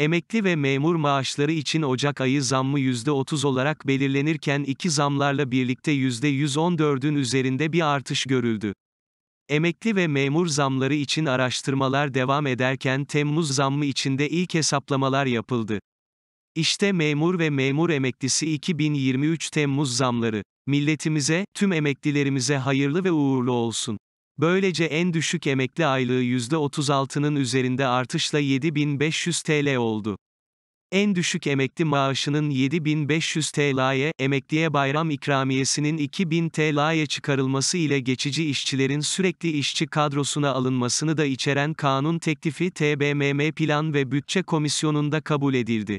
Emekli ve memur maaşları için Ocak ayı zammı %30 olarak belirlenirken iki zamlarla birlikte %114'ün üzerinde bir artış görüldü. Emekli ve memur zamları için araştırmalar devam ederken Temmuz zammı içinde ilk hesaplamalar yapıldı. İşte memur ve memur emeklisi 2023 Temmuz zamları. Milletimize, tüm emeklilerimize hayırlı ve uğurlu olsun. Böylece en düşük emekli aylığı %36'nın üzerinde artışla 7500 TL oldu. En düşük emekli maaşının 7500 TL'ye, emekliye bayram ikramiyesinin 2000 TL'ye çıkarılması ile geçici işçilerin sürekli işçi kadrosuna alınmasını da içeren kanun teklifi TBMM Plan ve Bütçe Komisyonu'nda kabul edildi.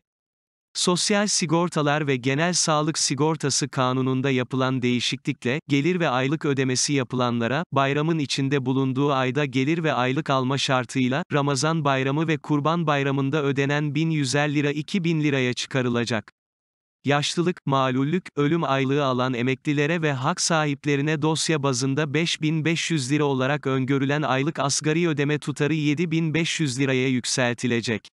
Sosyal sigortalar ve genel sağlık sigortası kanununda yapılan değişiklikle, gelir ve aylık ödemesi yapılanlara, bayramın içinde bulunduğu ayda gelir ve aylık alma şartıyla, Ramazan bayramı ve Kurban bayramında ödenen 1100 lira 2000 liraya çıkarılacak. Yaşlılık, malullük, ölüm aylığı alan emeklilere ve hak sahiplerine dosya bazında 5500 lira olarak öngörülen aylık asgari ödeme tutarı 7500 liraya yükseltilecek.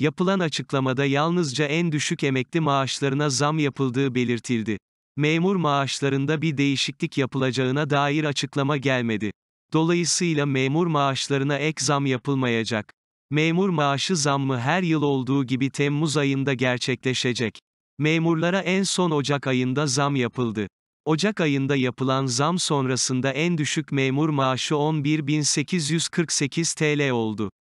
Yapılan açıklamada yalnızca en düşük emekli maaşlarına zam yapıldığı belirtildi. Memur maaşlarında bir değişiklik yapılacağına dair açıklama gelmedi. Dolayısıyla memur maaşlarına ek zam yapılmayacak. Memur maaşı zammı her yıl olduğu gibi Temmuz ayında gerçekleşecek. Memurlara en son Ocak ayında zam yapıldı. Ocak ayında yapılan zam sonrasında en düşük memur maaşı 11.848 TL oldu.